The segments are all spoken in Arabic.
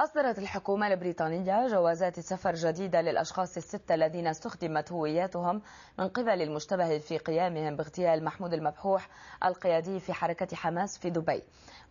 أصدرت الحكومة البريطانية جوازات سفر جديدة للأشخاص الستة الذين استخدمت هوياتهم من قبل المشتبه في قيامهم باغتيال محمود المبحوح القيادي في حركة حماس في دبي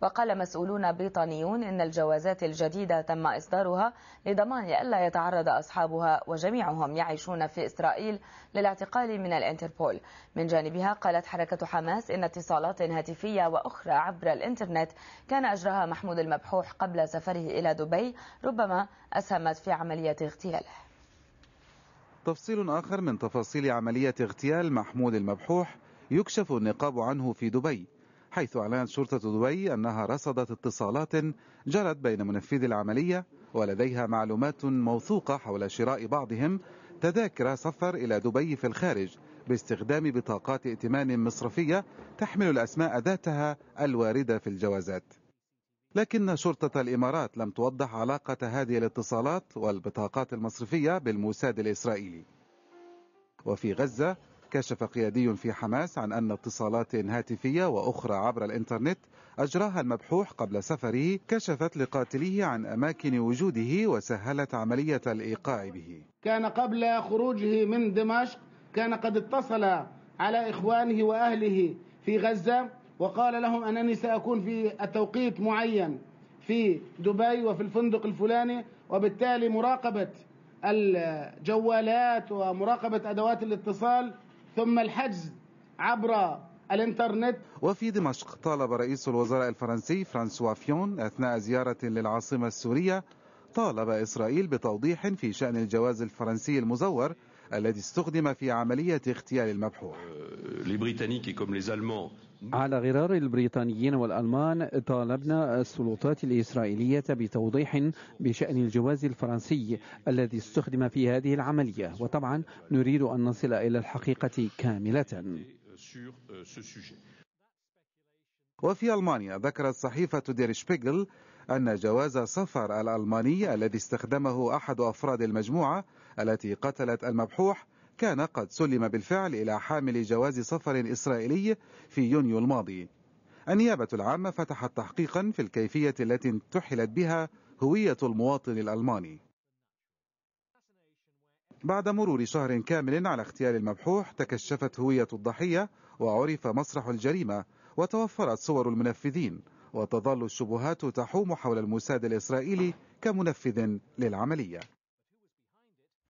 وقال مسؤولون بريطانيون إن الجوازات الجديدة تم إصدارها لضمان ألا يتعرض أصحابها وجميعهم يعيشون في إسرائيل للاعتقال من الانتربول من جانبها قالت حركة حماس إن اتصالات هاتفية وأخرى عبر الإنترنت كان أجراها محمود المبحوح قبل سفره إلى دبي عليه ربما أسهمت في عملية اغتياله تفصيل آخر من تفاصيل عملية اغتيال محمود المبحوح يكشف النقاب عنه في دبي حيث أعلنت شرطة دبي أنها رصدت اتصالات جرت بين منفذي العملية ولديها معلومات موثوقة حول شراء بعضهم تذاكر سفر إلى دبي في الخارج باستخدام بطاقات ائتمان مصرفية تحمل الأسماء ذاتها الواردة في الجوازات لكن شرطة الإمارات لم توضح علاقة هذه الاتصالات والبطاقات المصرفية بالموساد الإسرائيلي وفي غزة كشف قيادي في حماس عن أن اتصالات هاتفية وأخرى عبر الإنترنت أجراها المبحوح قبل سفره كشفت لقاتليه عن أماكن وجوده وسهلت عملية الإيقاع به كان قبل خروجه من دمشق كان قد اتصل على إخوانه وأهله في غزة وقال لهم أنني سأكون في التوقيت معين في دبي وفي الفندق الفلاني وبالتالي مراقبة الجوالات ومراقبة أدوات الاتصال ثم الحجز عبر الانترنت وفي دمشق طالب رئيس الوزراء الفرنسي فرانسوا فيون أثناء زيارة للعاصمة السورية طالب إسرائيل بتوضيح في شأن الجواز الفرنسي المزور الذي استخدم في عملية اغتيال المبحوث euh, على غرار البريطانيين والألمان طالبنا السلطات الإسرائيلية بتوضيح بشأن الجواز الفرنسي الذي استخدم في هذه العملية وطبعا نريد أن نصل إلى الحقيقة كاملة وفي ألمانيا ذكرت صحيفة دير شبيغل أن جواز سفر الألماني الذي استخدمه أحد أفراد المجموعة التي قتلت المبحوح كان قد سلم بالفعل إلى حامل جواز سفر إسرائيلي في يونيو الماضي النيابة العامة فتحت تحقيقا في الكيفية التي انتحلت بها هوية المواطن الألماني بعد مرور شهر كامل على اغتيال المبحوح تكشفت هوية الضحية وعرف مسرح الجريمة وتوفرت صور المنفذين وتظل الشبهات تحوم حول الموساد الإسرائيلي كمنفذ للعملية